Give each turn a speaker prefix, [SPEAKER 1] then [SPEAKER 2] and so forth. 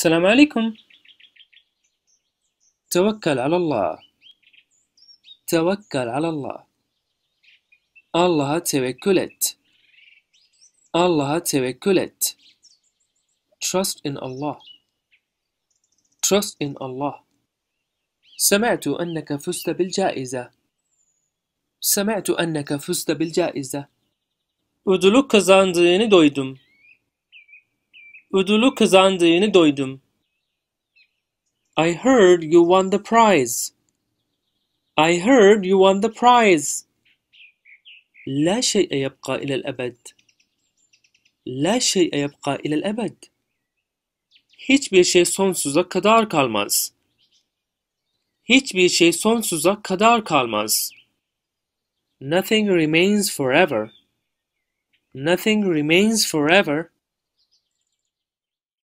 [SPEAKER 1] السلام عليكم توكل على الله توكل على الله الله توكلت الله توكلت trust in Allah trust in Allah سمعت أنك فزت بالجائزة سمعت أنك فزت بالجائزة ödülü kazandığını duydum. Ödülü kazandığını duydum. I heard you won the prize. I heard you won the prize. لا شيء يبقى إلى الأبد. لا شيء يبقى إلى الأبد. Hiçbir şey sonsuza kadar kalmaz. Hiçbir şey sonsuza kadar kalmaz. Nothing remains forever. Nothing remains forever.